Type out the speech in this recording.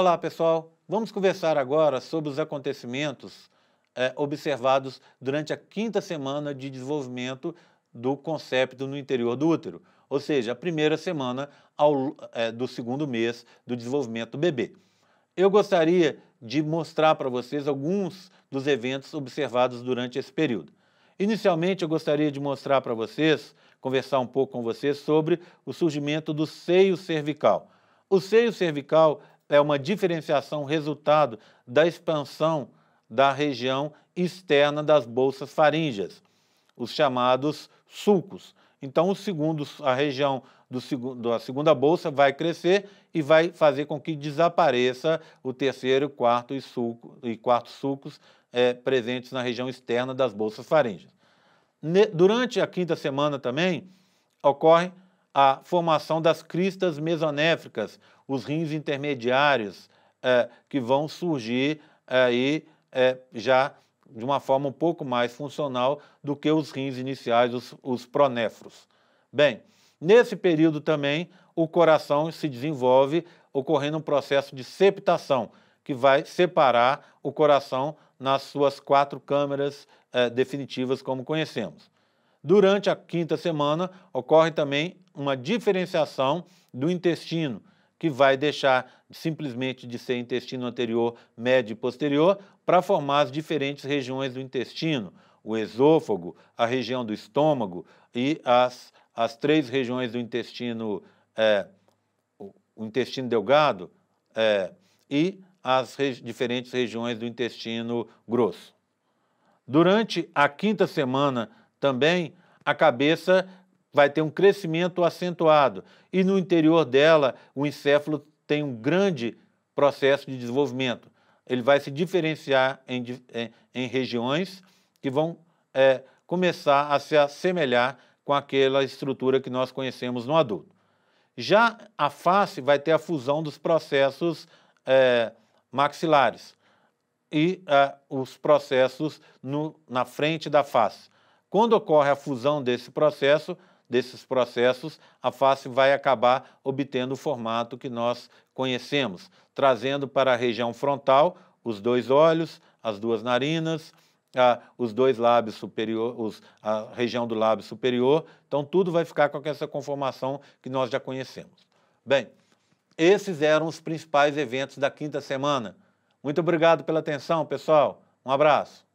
Olá, pessoal. Vamos conversar agora sobre os acontecimentos é, observados durante a quinta semana de desenvolvimento do concepto no interior do útero, ou seja, a primeira semana ao, é, do segundo mês do desenvolvimento do bebê. Eu gostaria de mostrar para vocês alguns dos eventos observados durante esse período. Inicialmente, eu gostaria de mostrar para vocês, conversar um pouco com vocês sobre o surgimento do seio cervical. O seio cervical é uma diferenciação resultado da expansão da região externa das bolsas faríngeas, os chamados sulcos. Então, o segundo, a região do, da segunda bolsa vai crescer e vai fazer com que desapareça o terceiro, quarto e, sulco, e quarto sulcos é, presentes na região externa das bolsas faríngeas. Ne, durante a quinta semana também ocorre a formação das cristas mesonéfricas, os rins intermediários, é, que vão surgir aí é, já de uma forma um pouco mais funcional do que os rins iniciais, os, os pronéfros. Bem, nesse período também o coração se desenvolve, ocorrendo um processo de septação, que vai separar o coração nas suas quatro câmeras é, definitivas, como conhecemos. Durante a quinta semana, ocorre também uma diferenciação do intestino, que vai deixar simplesmente de ser intestino anterior, médio e posterior, para formar as diferentes regiões do intestino, o esôfago, a região do estômago e as, as três regiões do intestino, é, o intestino delgado é, e as diferentes regiões do intestino grosso. Durante a quinta semana também, a cabeça vai ter um crescimento acentuado. E no interior dela, o encéfalo tem um grande processo de desenvolvimento. Ele vai se diferenciar em, em, em regiões que vão é, começar a se assemelhar com aquela estrutura que nós conhecemos no adulto. Já a face vai ter a fusão dos processos é, maxilares e é, os processos no, na frente da face. Quando ocorre a fusão desse processo, desses processos, a face vai acabar obtendo o formato que nós conhecemos, trazendo para a região frontal os dois olhos, as duas narinas, a, os dois lábios superiores, a região do lábio superior. Então, tudo vai ficar com essa conformação que nós já conhecemos. Bem, esses eram os principais eventos da quinta semana. Muito obrigado pela atenção, pessoal. Um abraço.